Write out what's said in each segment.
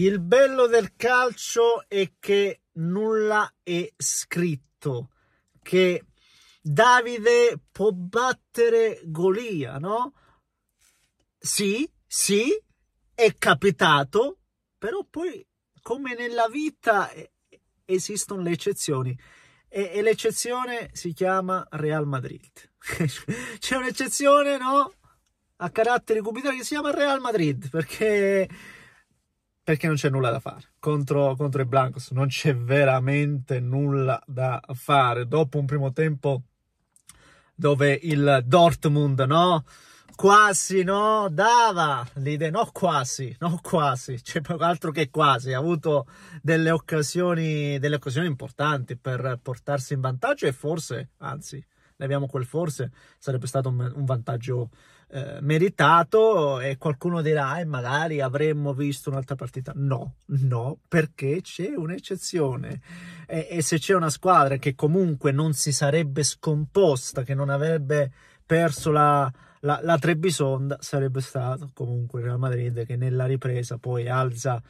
Il bello del calcio è che nulla è scritto, che Davide può battere Golia, no? Sì, sì, è capitato, però poi come nella vita esistono le eccezioni e, e l'eccezione si chiama Real Madrid. C'è un'eccezione, no? A carattere cubitale che si chiama Real Madrid perché perché non c'è nulla da fare contro, contro i Blancos, non c'è veramente nulla da fare. Dopo un primo tempo dove il Dortmund, no? Quasi, no? Dava l'idea, no quasi, no quasi, c'è poco altro che quasi, ha avuto delle occasioni, delle occasioni importanti per portarsi in vantaggio e forse, anzi, leviamo quel forse, sarebbe stato un, un vantaggio eh, meritato e qualcuno dirà e eh, magari avremmo visto un'altra partita. No, no, perché c'è un'eccezione e, e se c'è una squadra che comunque non si sarebbe scomposta, che non avrebbe perso la, la, la Trebisonda, sarebbe stato comunque Real Madrid che nella ripresa poi alza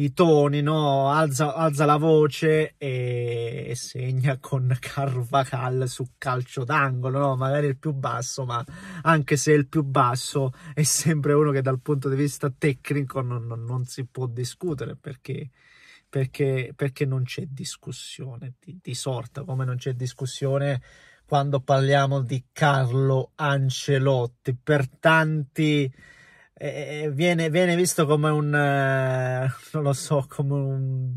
i toni, no? alza, alza la voce e, e segna con Carvajal su calcio d'angolo, no? magari il più basso, ma anche se il più basso è sempre uno che dal punto di vista tecnico non, non, non si può discutere perché, perché, perché non c'è discussione di, di sorta, come non c'è discussione quando parliamo di Carlo Ancelotti. Per tanti eh, eh, eh, viene, viene, visto come un, eh, non lo so, come un,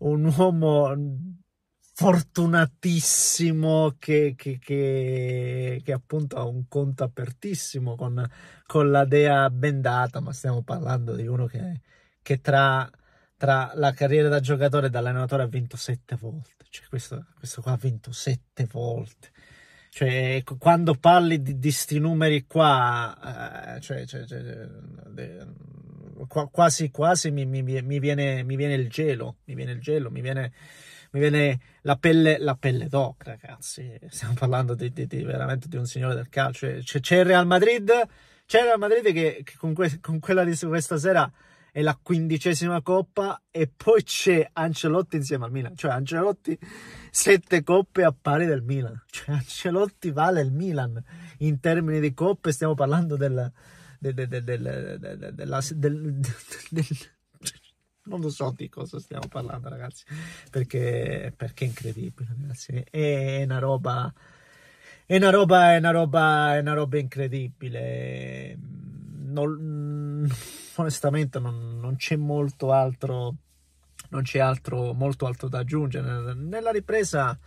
un uomo fortunatissimo che, che, che, che, appunto ha un conto apertissimo con, con, la dea bendata, ma stiamo parlando di uno che, tra, tra, la carriera da giocatore e da allenatore ha vinto sette volte, cioè questo, questo qua ha vinto sette volte cioè, quando parli di, di sti numeri qua, eh, cioè, cioè, cioè de, quasi quasi mi, mi, mi, viene, mi, viene, il gelo, mi viene il gelo, mi viene, viene la pelle, la pelle d'oca, ragazzi. Stiamo parlando di, di, di, veramente di un signore del calcio. Cioè, c'è, il Real Madrid, c'è il Real Madrid che, che con, que, con, quella di questa sera è la quindicesima coppa e poi c'è Ancelotti insieme al Milan, cioè Ancelotti sette coppe a pari del Milan, cioè Ancelotti vale il Milan in termini di coppe, stiamo parlando del... della, della, non lo so di cosa stiamo parlando ragazzi, perché, perché è incredibile ragazzi, è una roba... È una, roba, è una roba, è una roba incredibile. Non, onestamente non, non c'è molto altro, non c'è altro, molto altro da aggiungere. Nella ripresa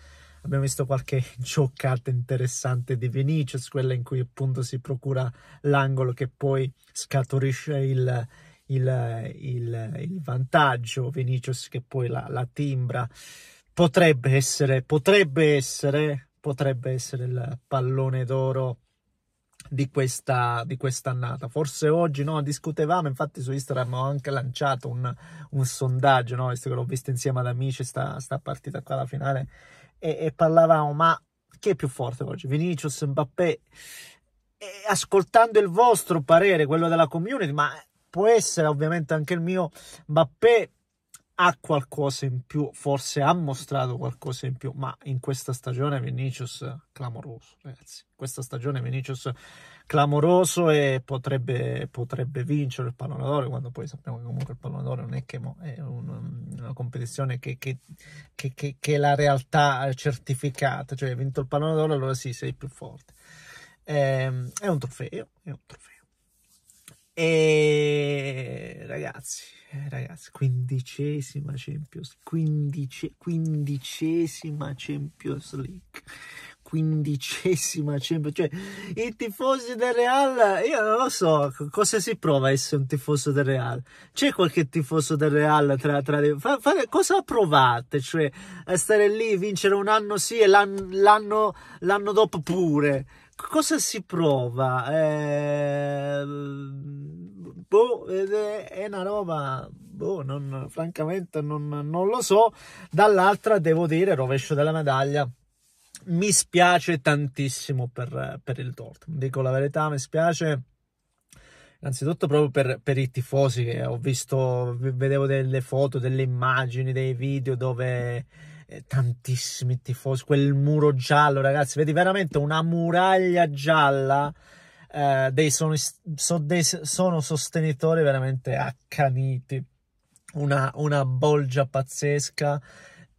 abbiamo visto qualche giocata interessante di Vinicius, quella in cui appunto si procura l'angolo che poi scaturisce il, il, il, il vantaggio, Vinicius che poi la, la timbra. Potrebbe essere, potrebbe essere, potrebbe essere il pallone d'oro di questa di quest'annata. Forse oggi no, discutevamo, infatti su Instagram ho anche lanciato un, un sondaggio, no, visto che l'ho visto insieme ad amici, sta, sta partita qua alla finale, e, e, parlavamo, ma chi è più forte oggi? Vinicius, Mbappé? E ascoltando il vostro parere, quello della community, ma può essere ovviamente anche il mio, Mbappé ha qualcosa in più, forse ha mostrato qualcosa in più, ma in questa stagione Vinicius clamoroso, ragazzi. Questa stagione Vinicius clamoroso e potrebbe, potrebbe vincere il pallone d'oro, quando poi sappiamo che comunque il pallone d'oro non è che è un, una competizione che, che, che, che, la realtà è certificata, cioè hai vinto il pallone d'oro allora sì, sei più forte. È, ehm, è un trofeo, è un trofeo e ragazzi, eh, ragazzi, quindicesima Champions, quindice, quindicesima Champions League, quindicesima Champions cioè i tifosi del Real, io non lo so cosa si prova a essere un tifoso del Real, c'è qualche tifoso del Real tra, tra le, fa, fa, cosa provate, cioè stare lì, vincere un anno sì e l'anno, l'anno dopo pure, cosa si prova? Eh, boh, è una roba, boh, non, francamente non, non lo so. Dall'altra devo dire, rovescio della medaglia, mi spiace tantissimo per, per il Dortmund, dico la verità, mi spiace innanzitutto proprio per, per, i tifosi che ho visto, vedevo delle foto, delle immagini, dei video dove eh, tantissimi tifosi, quel muro giallo, ragazzi, vedi veramente una muraglia gialla. Eh, dei, sono, so, dei sono sostenitori veramente accaniti, una, una bolgia pazzesca.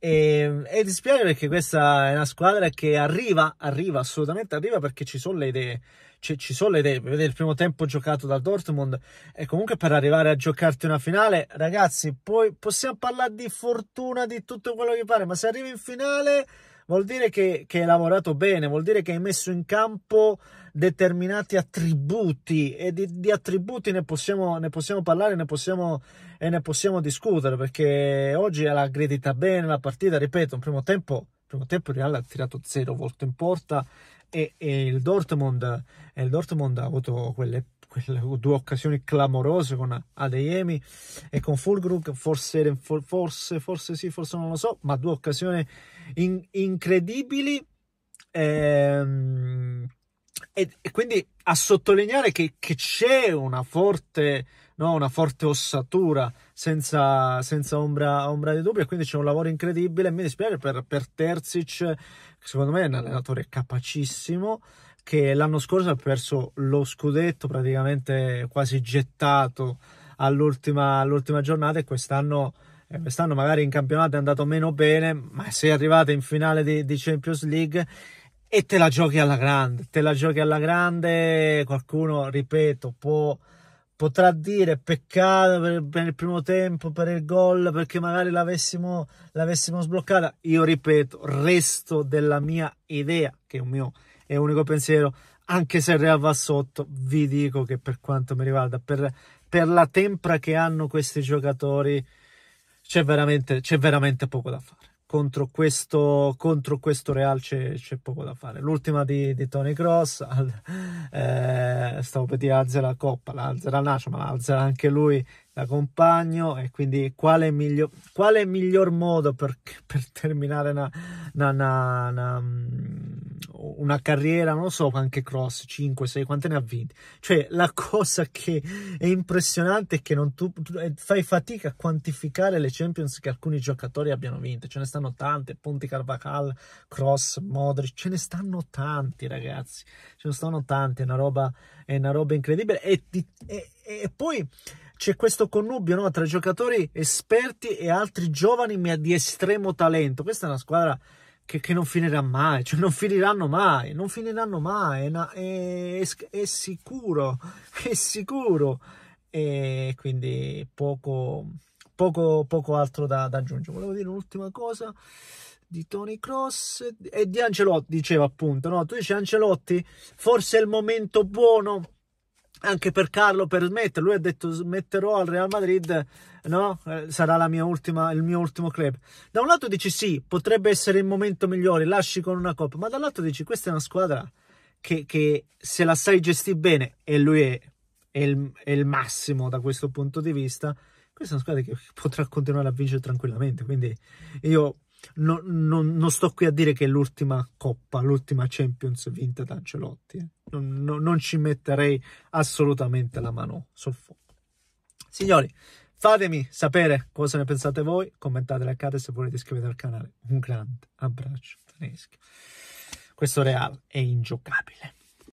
E, ehm, e dispiace perché questa è una squadra che arriva, arriva, assolutamente arriva perché ci sono le idee. Ci, ci sono le idee. Vedete il primo tempo giocato dal Dortmund e comunque per arrivare a giocarti una finale, ragazzi, poi possiamo parlare di fortuna, di tutto quello che pare, ma se arrivi in finale vuol dire che, che hai lavorato bene, vuol dire che hai messo in campo determinati attributi e di, di attributi ne possiamo, ne possiamo parlare ne possiamo, e ne possiamo discutere perché oggi l'ha aggredita bene la partita, ripeto, in primo tempo, primo tempo il Real ha tirato zero volte in porta e, e, il Dortmund, e il Dortmund ha avuto quelle quelle due occasioni clamorose con Adeyemi e con Fulgrug, forse, forse, forse sì, forse non lo so, ma due occasioni in, incredibili. E, ehm, e, e, quindi a sottolineare che, che c'è una forte, no, una forte ossatura senza, senza ombra, ombra, di dubbio, e quindi c'è un lavoro incredibile. Mi dispiace per, per Terzic, che secondo me è un allenatore capacissimo, che l'anno scorso ha perso lo scudetto praticamente quasi gettato all'ultima, all'ultima giornata e quest'anno, eh, quest'anno, magari in campionato è andato meno bene, ma sei arrivata in finale di, di Champions League e te la giochi alla grande, te la giochi alla grande, qualcuno, ripeto, può potrà dire peccato per, per, il primo tempo, per il gol, perché magari l'avessimo, l'avessimo sbloccata. Io ripeto, resto della mia idea, che è un mio e unico pensiero, anche se il Real va sotto, vi dico che per quanto mi riguarda, per, per la tempra che hanno questi giocatori, c'è veramente, c'è veramente poco da fare. Contro questo, contro questo Real c'è, c'è, poco da fare. L'ultima di, di Tony Cross, eh, stavo per dire alza la coppa, la alza la nascia, ma alza anche lui la compagno e quindi quale miglior, quale miglior modo per, per terminare una, una, una, una, mm, carriera, non so, anche cross, 5, 6, quante ne ha vinti? Cioè la cosa che è impressionante è che non tu, tu eh, fai fatica a quantificare le Champions che alcuni giocatori abbiano vinto, ce ne stanno tante, Ponti Carvacal, Cross, Modric, ce ne stanno tanti ragazzi, ce ne stanno tanti, è una roba, è una roba incredibile e, e, e poi c'è questo connubio no, tra giocatori esperti e altri giovani di estremo talento. Questa è una squadra che, che, non finirà mai, cioè non finiranno mai, non finiranno mai, è, una, è, è sicuro, è sicuro. E quindi poco, poco, poco altro da, da aggiungere. Volevo dire un'ultima cosa di Tony Cross e di Ancelotti, diceva appunto, no? Tu dici Ancelotti, forse è il momento buono anche per Carlo per smettere. Lui ha detto smetterò al Real Madrid, no? Eh, sarà ultima, il mio ultimo club. Da un lato dici sì, potrebbe essere il momento migliore, lasci con una coppa, ma dall'altro dici questa è una squadra che, che se la sai gestire bene, e lui è, è, il, è, il, massimo da questo punto di vista, questa è una squadra che potrà continuare a vincere tranquillamente. Quindi io no, no, non sto qui a dire che è l'ultima coppa, l'ultima Champions vinta da Ancelotti. Eh non, non ci metterei assolutamente la mano sul fuoco. Signori, fatemi sapere cosa ne pensate voi, commentate, leccate se volete iscrivetevi al canale. Un grande abbraccio Questo Real è ingiocabile.